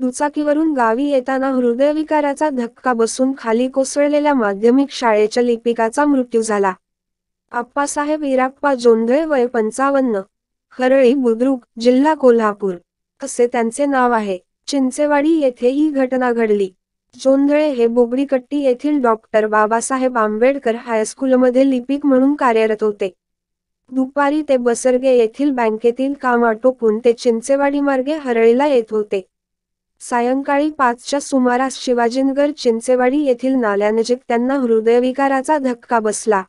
दुचाकीवरून गावी येताना हृदयविकाराचा धक्का बसून खाली कोसळलेल्या माध्यमिक शाळेच्या लिपिकाचा मृत्यू झाला आप्पासाहेब इराप्पा जोंधळे वय पंचावन्न हरळी बुद्रुक जिल्हा कोल्हापूर असे त्यांचे नाव आहे चिंचेवाडी येथे ही घटना घडली जोंधळे हे बोगडीकट्टी येथील डॉक्टर बाबासाहेब आंबेडकर हायस्कूलमध्ये लिपिक म्हणून कार्यरत होते दुपारी ते बसरगे येथील बँकेतील काम आटोपून ते चिंचेवाडी मार्गे हरळीला येत होते सायंकाळी पाचच्या सुमारास शिवाजीनगर चिंचेवाडी येथील नाल्यानजीक त्यांना हृदयविकाराचा धक्का बसला